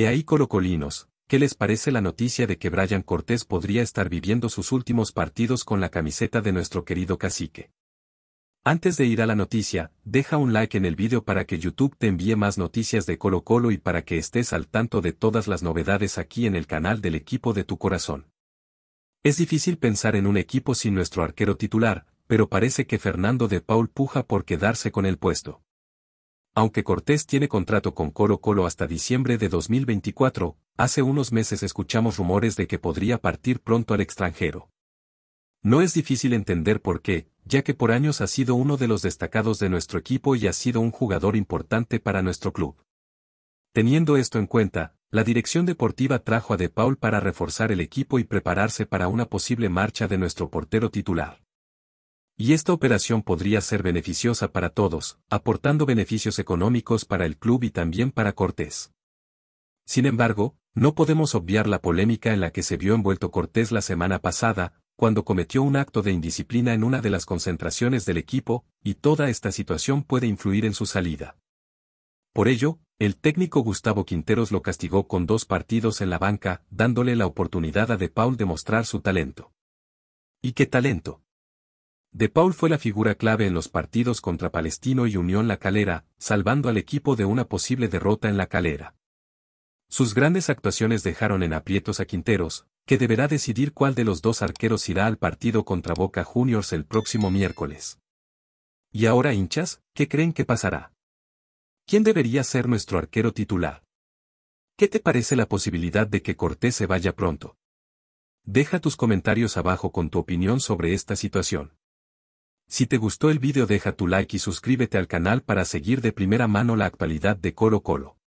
He ahí colocolinos, ¿qué les parece la noticia de que Brian Cortés podría estar viviendo sus últimos partidos con la camiseta de nuestro querido cacique? Antes de ir a la noticia, deja un like en el vídeo para que YouTube te envíe más noticias de Colo Colo y para que estés al tanto de todas las novedades aquí en el canal del equipo de tu corazón. Es difícil pensar en un equipo sin nuestro arquero titular, pero parece que Fernando de Paul puja por quedarse con el puesto. Aunque Cortés tiene contrato con Colo Colo hasta diciembre de 2024, hace unos meses escuchamos rumores de que podría partir pronto al extranjero. No es difícil entender por qué, ya que por años ha sido uno de los destacados de nuestro equipo y ha sido un jugador importante para nuestro club. Teniendo esto en cuenta, la dirección deportiva trajo a De Paul para reforzar el equipo y prepararse para una posible marcha de nuestro portero titular. Y esta operación podría ser beneficiosa para todos, aportando beneficios económicos para el club y también para Cortés. Sin embargo, no podemos obviar la polémica en la que se vio envuelto Cortés la semana pasada, cuando cometió un acto de indisciplina en una de las concentraciones del equipo, y toda esta situación puede influir en su salida. Por ello, el técnico Gustavo Quinteros lo castigó con dos partidos en la banca, dándole la oportunidad a De Paul de mostrar su talento. ¿Y qué talento? De Paul fue la figura clave en los partidos contra Palestino y Unión La Calera, salvando al equipo de una posible derrota en La Calera. Sus grandes actuaciones dejaron en aprietos a Quinteros, que deberá decidir cuál de los dos arqueros irá al partido contra Boca Juniors el próximo miércoles. Y ahora hinchas, ¿qué creen que pasará? ¿Quién debería ser nuestro arquero titular? ¿Qué te parece la posibilidad de que Cortés se vaya pronto? Deja tus comentarios abajo con tu opinión sobre esta situación. Si te gustó el vídeo deja tu like y suscríbete al canal para seguir de primera mano la actualidad de Coro Colo.